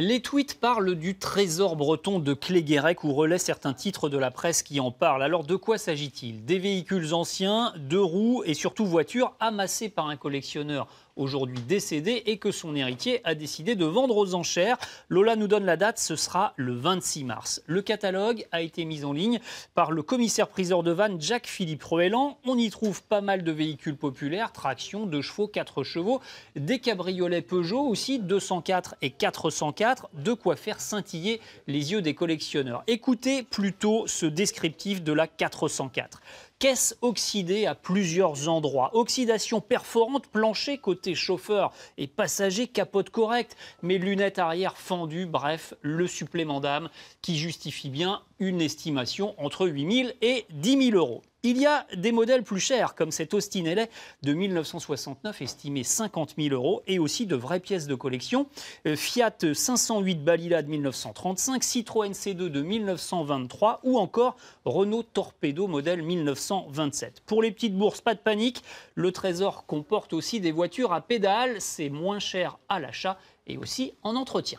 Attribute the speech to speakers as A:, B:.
A: Les tweets parlent du trésor breton de Cléguérec ou relaient certains titres de la presse qui en parlent. Alors de quoi s'agit-il Des véhicules anciens, de roues et surtout voitures amassées par un collectionneur aujourd'hui décédé, et que son héritier a décidé de vendre aux enchères. Lola nous donne la date, ce sera le 26 mars. Le catalogue a été mis en ligne par le commissaire-priseur de Vannes, Jacques-Philippe Roellan. On y trouve pas mal de véhicules populaires, traction, deux chevaux, quatre chevaux, des cabriolets Peugeot aussi, 204 et 404, de quoi faire scintiller les yeux des collectionneurs. Écoutez plutôt ce descriptif de la 404 caisse oxydée à plusieurs endroits. Oxydation perforante, plancher côté chauffeur et passager, capote correcte, mais lunettes arrière fendues, bref, le supplément d'âme qui justifie bien une estimation entre 8 000 et 10 000 euros. Il y a des modèles plus chers, comme cet Austin LA de 1969, estimé 50 000 euros, et aussi de vraies pièces de collection. Euh, Fiat 508 Balila de 1935, Citroën C2 de 1923, ou encore Renault Torpedo modèle 1927. Pour les petites bourses, pas de panique, le Trésor comporte aussi des voitures à pédales, c'est moins cher à l'achat et aussi en entretien.